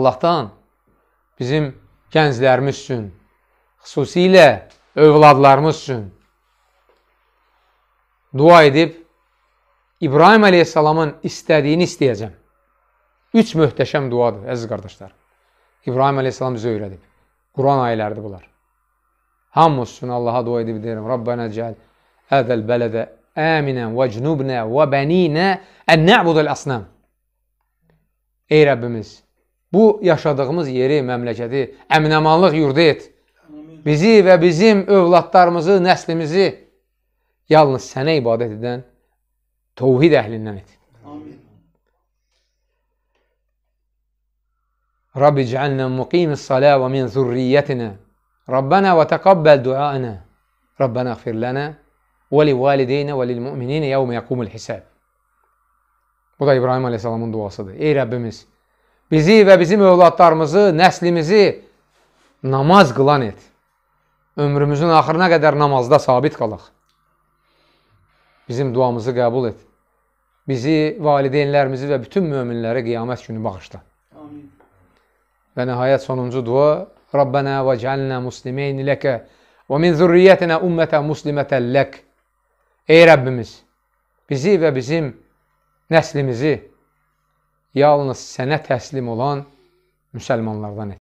Allahdan bizim gənclərimiz üçün, xüsusilə övladlarımız üçün dua edib İbrahim əleyhissalamın istədiyini istəyəcəm. Üç möhtəşəm duadır, əziz qardaşlar. İbrahim əleyhissalam bizə öyrədib. Quran ayələrdir bunlar. Hamımız üçün Allaha dua edib deyirəm. Rabbənə cəl ədəl bələdə əminən və cnubnə və bəninə ən nə'budəl əsnəm. Ey Rəbbimiz, bu yaşadığımız yeri, məmləkəti əminəmanlıq yurda et. Bizi və bizim övladlarımızı, nəslimizi yalnız sənə ibadət edən tovhid əhlindən et. Amin. Rabbi cealna muqimis salah ve min zurriyetina. Rabbana ve tekabbel duana. Rabbana gfir lana ve li valideyne ve lil mu'minine yevme yekumul hisab. Bu da İbrahim Aleyhisselam'ın duasıdır. Ey Rabbimiz! Bizi və bizim övladlarımızı, nəslimizi namaz qılan et. Ömrümüzün axırına qədər namazda sabit qalaq. Bizim duamızı qəbul et. Bizi, valideynlərimizi və bütün möminləri qiyamət günü bağışla. Amin. Və nəhayət sonuncu dua Rabbənə və cəlnə muslimeyn ləkə və min zürriyyətinə ümmətə muslimətə lək. Ey Rəbbimiz, bizi və bizim nəslimizi, yalnız sənə təslim olan müsəlmanlardan et.